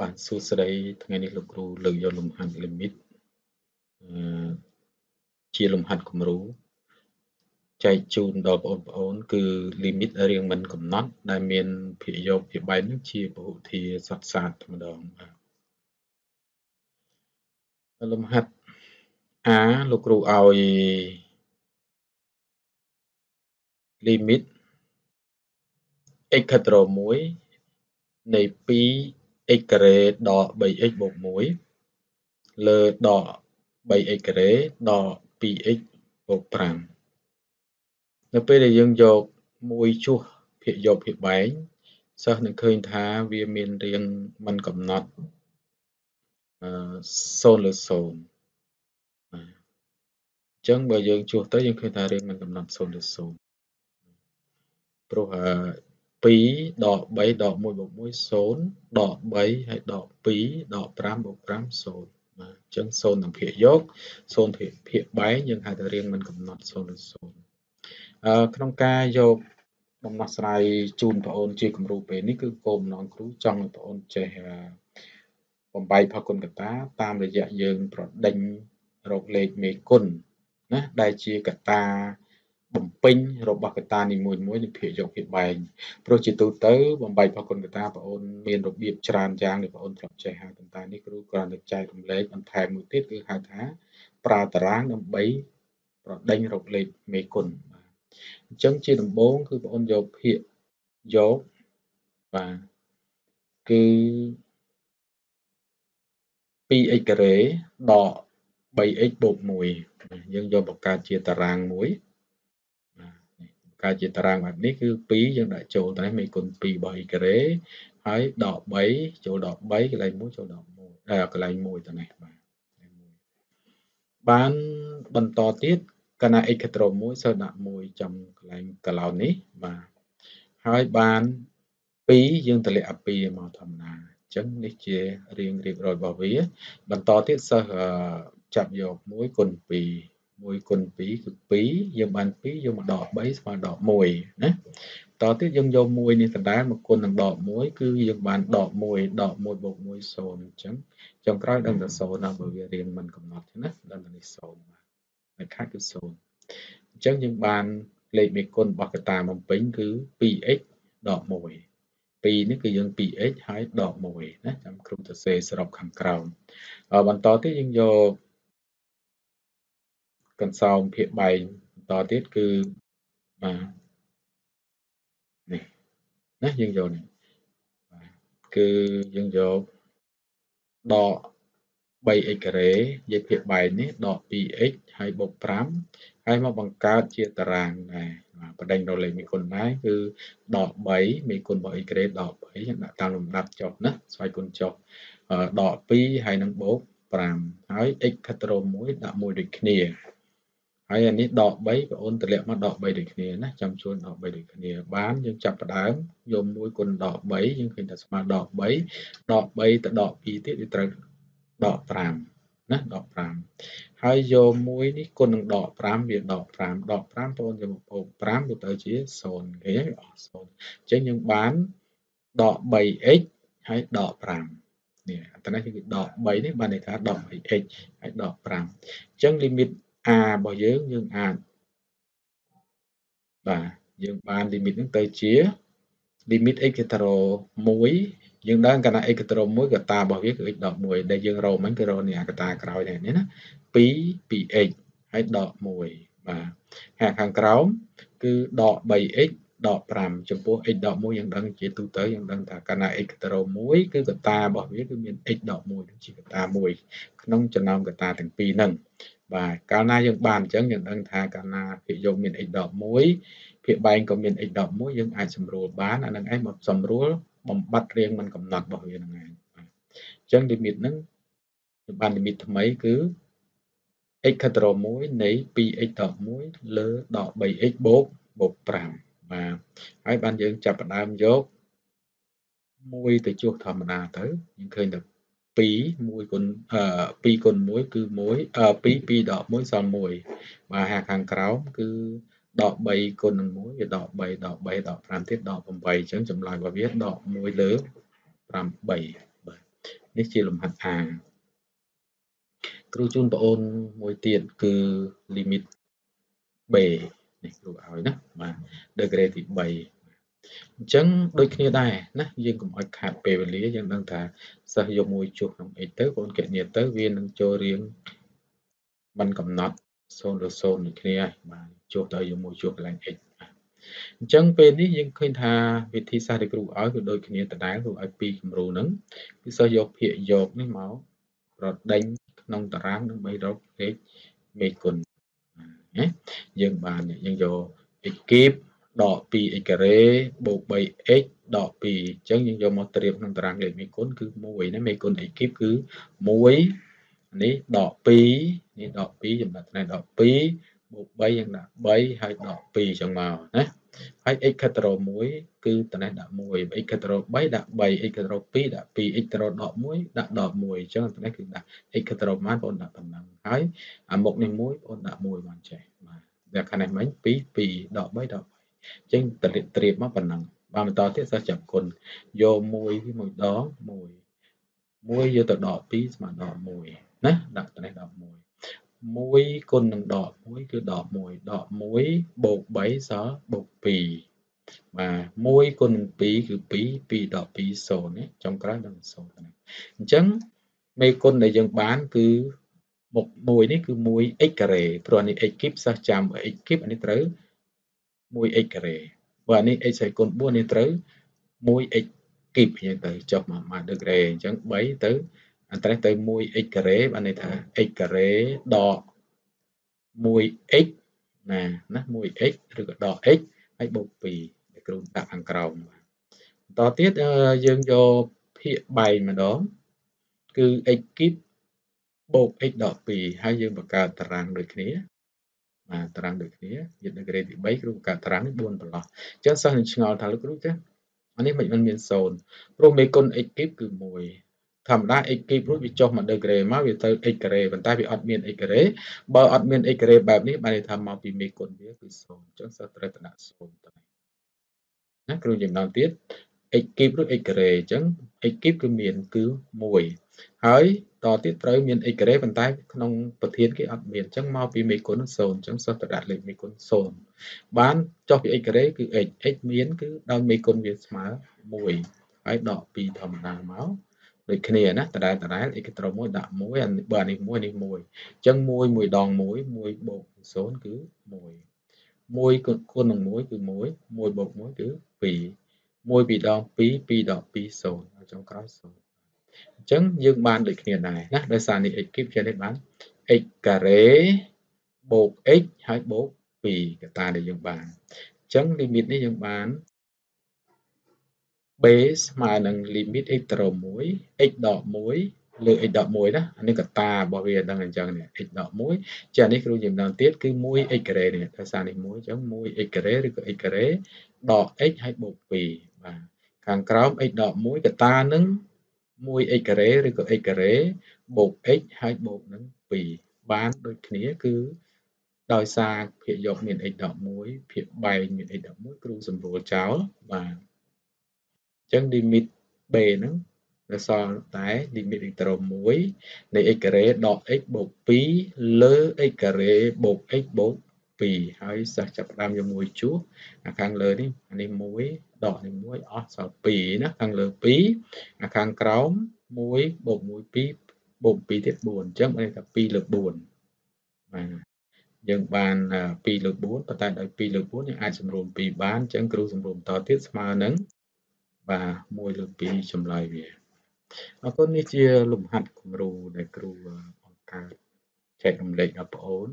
បាទសួស្តី ថ្ងៃនេះលោកគ្រូលើកយកលំហាត់ limit ជាលំហាត់គំរូចែកជូនដល់បងប្អូនគឺ limit រៀងមិនកំណត់ ដែលមានភាគយកភាគបែកនឹងជាពហុធាសត្វសាស្ត្រម្ដងបាទលំហាត់ A លោកគ្រូឲ្យ limit x ខិតរ1នៃ2 x ការ៉េដក 3x បូក1លើដក 3x ការ៉េដក 2x បូក5នៅពេលដែលយើងយក1ជួសភាគយកភាគបែងសិស្សនឹងឃើញថាវាមានរាងមិនកំណត់អឺ0លើ0ចឹងបើយើងជួសទៅយើងឃើញថារឿងមិនកំណត់0ឬ0ព្រោះ2ដក3ដក1បូក1 0ដក3ហើយដក2ដក5បូក5 0បាទអញ្ចឹង0ទាំងភាគយក0ភាគភាគបែងយើងហៅថារៀងមិនកំណត់0ឬ0អឺក្នុងការយកដំណោះស្រាយជូនបងអូនជាគំរូពេលនេះគឺគោលបំណងគ្រូចង់ឲ្យបងអូនចេះបំបីផលគុណកតាតាមរយៈយើងប្រដេញរកលេខមេគុណណាដែលជាកតាពេញរបស់កតានីមួយមួយនឹងភាកយកភាកបែងព្រោះជាទូទៅបំបីរបស់គុណកតាបងអូនមានរបៀបច្រើនយ៉ាងដែលបងអូនធ្លាប់ចេះហើយប៉ុន្តែនេះគ្រូគ្រាន់តែចែករំលែកបន្ថែមមួយទៀតគឺហៅថាប្រើតារាងដើម្បី ប្រដេញរកលេខមេគុណបាទអញ្ចឹងជាដំបូង គឺបងអូនយកភាកយកបាទគឺ 2x ការ៉េដក 3x បូក1យើងយកបង្កើតជាតារាងមួយកើតជាតារាងបែបនេះគឺ2យើងដាក់ចូលទៅមេគុណ2របស់អ៊ីការ៉េហើយដក3ចូលដក3កន្លែង1ចូលដក1កន្លែង1ទៅនេះបាទបានបន្តទៀតកណា x ក្ត្រ1សិលដាក់1ចំកន្លែងកឡោននេះបាទហើយបាន2យើងតម្លាក់អា2មកធម្មតាអញ្ចឹងនេះជារៀងរៀបរយរបស់វាបន្តទៀតសិស្សចាប់យក1គុណ2 1គុណ2គឺ2យើងបាន2យើងមកដក3ស្មើដក1ណាតទៅទៀតយើងយក1នេះដដែលមកគុណនឹងដក1គឺយើងបានដក1ដក1បូក1 0អញ្ចឹងចុងក្រោយដឹងតែ0ណាបើវារៀងមិនកំណត់ទេណាដឹងតែនេះ0បាទហើយខាត់គឺ0អញ្ចឹងយើងបានលេខមេគុណរបស់កតាបំពេញគឺ 2x ដក1 2នេះគឺយើង 2x ហើយដក1ណាចាំគ្រូសរសេរសរុបខាងក្រោមបន្តទៀតយើងយកកន្សោមភាគបែងបន្តទៀតគឺបាទនេះណាយើងយកនេះបាទគឺយើងយកដក 3x ការ៉េនិយាយភាគបែងនេះដក 2x ហើយបូក5ហើយមកបង្កើតជាតារាងដែរបដិញរលេខមេគុណដែរគឺដក3មេគុណរបស់ x ការ៉េដក3យើងដាក់តាមលំដាប់ចុះណាស្វ័យគុណចុះដក2ហើយនឹងបូក5ហើយ x ខិតរម1ដាក់1ដូចគ្នាហើយអានេះដក3បងអូនតម្លាក់មកដក3ដូចគ្នាណាចាំជួនដក3ដូចគ្នាបានយើងចាប់ផ្ដើមយកមួយគុណដក3យើងឃើញថាស្មើដក3ដក3ទៅដក2ទៀតវាត្រូវដក5ណាដក5ហើយយកមួយនេះគុណនឹងដក5វាដក5ដក5បងអូនយកមកបូក5ទៅទៅជា0ឃើញអស់0អញ្ចឹងយើងបានដក 3x ហើយដក5នេះអត្តន័យគឺដក3នេះបានន័យថាដក x ហើយដក5អញ្ចឹង limit a របស់យើងយើងអាចបាទយើងបាន limit ហ្នឹងទៅជា limit x គេត្រូវ1យើងដឹងកណ្ដា x គេត្រូវ1កតារបស់វាគឺ x ដក1ដែលយើងរកមិញគឺរកនេះអាកតាក្រោយនេះណា2 2x ហើយដក1បាទហើយខាងក្រោម គឺដក 3x ដក5ចំពោះ x ដក1យើងដឹងជាទូទៅយើងដឹងថាកណ្ដា x ទៅ1គឺកតារបស់វាគឺមាន x ដក1នឹងជាកតា1ក្នុងចំណោមកតាទាំងពីរហ្នឹងបាទកាលណាយើងបានអញ្ចឹងយើងដឹងថាកាលណាភាគយកមាន x11 ភាគបែងក៏មាន x11 យើងអាចសម្រួលបានអានឹងឯងមកសម្រួលបំបត្តិរៀងមិនកំណត់របស់វាហ្នឹងឯងបាទអញ្ចឹង limit ហ្នឹងយើងបាន limit ថ្មីគឺ x ខាងត្រ1នៃ 2x.1 លើដក 3x បូកបូក5បាទហើយបានយើងចាប់ផ្ដើមយក1ទៅជួសធម្មតាទៅយើងឃើញតែ2 1គុណ2គុណ1គឺ1 2 2ដក1សល់1បាទហាខាងក្រោមគឺដក3គុណនឹង1វាដក3ដក3ដក5ទៀតដក8អញ្ចឹងចម្លើយរបស់វាដក1លើ8បាទនេះជាលំហាត់ A គ្រូជូនបងអូនមួយទៀតគឺ limit B នេះគ្រូឲ្យណាបាទ degree ទី3អញ្ចឹងដូចគ្នាដែរណាយើងកុំអោយខាតពេលវេលាយើងដឹងថាសិស្សយកមួយជួសក្នុងអីទៅបងគណនាទៅវានឹងចូលរៀងมันកំណត់0ដល់0ដូចគ្នាហើយបាទជួសទៅយកមួយជួសកន្លែង x អញ្ចឹងពេលនេះយើងឃើញថាវិធីសាស្ត្រដែលគ្រូឲ្យគឺដូចគ្នាដដែលគ្រូឲ្យ2គំរូហ្នឹងគឺសិស្សយកភាគយកនេះមកប្រដេញក្នុងតារាងដើម្បីរកលេខមេគុណណាយើងបានយើងយក x គីបដក 2x ការ៉េបូក 3x ដក2អញ្ចឹងយើងយកមកត្រៀមក្នុងតារាងលេខមេគុណគឺ1ណាមេគុណ x គីបគឺ1នេះដក2នេះដក2ចំណាត់ថ្នាក់ដក2បូក3យើងដាក់3ហើយដក2អញ្ចឹងមកណាហើយ x ខាត់រ1គឺតណេះដាក់1 x ខាត់រ3ដាក់3 x ខាត់រ2ដាក់2 x ខាត់រ11ដាក់11អញ្ចឹងតណេះគឺដាក់ x ខាត់រប៉ុន្មានបងដាក់ប៉ុណ្ណឹងហើយអាមុខនេះ1បងដាក់1បានចេះបាទតែខាងនេះមិញ2 2ដក3ដក3ចេញតរិត្រៀបមកប៉ុណ្ណឹងបានបន្តទៀតសិស្សចាប់គុណយកមួយវាមួយដងមួយមួយយកទៅដក2ស្មើដក1ណាដាក់ត្រេះដក1 1គុណនឹងដក1គឺដក1ដក1បូក3សល់បូក2បាទ1គុណនឹង2គឺ2 2ដក2 0នេះចុងក្រោយនឹង0ទៅណាអញ្ចឹងមេគុណដែលយើងបាន គឺមុខ1នេះគឺ 1x ការ៉េព្រោះនេះ x គីបសិស្សចាំ x គីបអានេះត្រូវ 1x ការ៉េបើអានេះ x ស្វែងគុណ4នេះត្រូវ 1x គីបអញ្ចឹងទៅចុះមកមកដឺក្រេអញ្ចឹង3ទៅអត្រេសទៅ 1x ការ៉េបានន័យថា x ការ៉េដក 1x ណាណា 1x ឬក៏ដក x ហើយបូក2ដែលគ្រូដាក់ខាងក្រោមបន្តទៀតយើងយកភាគបែកម្ដងគឺ x គីបបូក x ដក2ហើយយើងបង្កើតតារាងដូចគ្នាបាទតារាងដូចគ្នាយាននៅ grade ទី3គ្រូបង្កើតតារាងនេះ4ប្រឡោះអញ្ចឹងសិស្សនឹងឆ្ងល់ថាលោកគ្រូចាអានេះមិនមាន0ព្រោះមេគុណ x គីបគឺ1ធម្មតា x គីបរួចវាចុះមកដល់ grade មកវាទៅ x ការ៉េប៉ុន្តែវាអត់មាន x ការ៉េបើអត់មាន x ការ៉េបែបនេះបានន័យថាមកពីមេគុណវាគឺ0អញ្ចឹងសិស្សត្រូវតដាក់0ទៅណាគ្រូនិយាយម្ដងទៀត x គីបឬ x ការ៉េអញ្ចឹង x គីបគឺមានគឺ1ហើយតទៀតត្រូវមាន x ការ៉េប៉ុន្តែក្នុងប្រធានគេអត់មានអញ្ចឹងមកពីមេគុណ0អញ្ចឹងសិស្សទៅដាក់លេខមេគុណ0បានចុះពី x ការ៉េគឺ x x មានគឺដោយមេគុណវាស្មើ1ហើយដកពីធម្មតាមកដូចគ្នាណាដដែលដដែល x ត្រូវ1ដាក់1អានេះបើនេះ1នេះ1អញ្ចឹង1 1ដង1 1បូក0គឺ1 1គុណនឹង1គឺ1 1បូក1គឺ2 1ពីរដង2 2ដង2 0ហើយចុងក្រោយ0អញ្ចឹងយើង បានដូចគ្នាដែរណាដោយសារនេះ x គីបជានេះបាន x ការ៉េបូក x ហើយបូក2កតាដែលយើងបានអញ្ចឹង limit នេះយើងបាន b ស្មើនឹង limit x ត្រូវ 1x ដក1លើ x ដក1ណាអានេះកតារបស់វាដឹងអញ្ចឹងនេះ x ដក1ចានេះគ្រូយើងដឹងទៀតគឺ 1x ការ៉េនេះដោយសារនេះ1អញ្ចឹង 1x ការ៉េឬក៏ x ការ៉េដក x ហើយបូក2បាទខាងក្រោម x ដក1កតានឹង 1x ការ៉េឬក៏ x ការ៉េបូក x ហើយបូកនឹង2បានដូចគ្នាគឺដោយសារភាគយកមាន x ដក1ភាគបែងមាន x ដក1គ្រូសម្រួលចោលបាទអញ្ចឹង limit b ហ្នឹងនៅសល់តែ limit ត្រឹម1នៃ x ការ៉េដក x បូក2លើ x ការ៉េបូក x បូក2ហើយសិស្សចាប់ផ្ដើមយកមួយជួសអាខាងលើនេះអានេះ1ដកនេះ1អស់សល់2ណាខាងលើ2អាខាងក្រោម1បូក1 2បូក2ទៀត4អញ្ចឹងបានថា2លើ4បាទយើងបាន2លើ4ប៉ុន្តែដោយ2លើ4យើងអាចសម្រួម2បានអញ្ចឹងគ្រូសម្រួមតទៀតស្មើនឹងបាទ1លើ2ចម្លើយវាអរគុណនេះជាលំហាត់គំរូដែលគ្រូបង្កើតចែករំលែកដល់បងប្អូន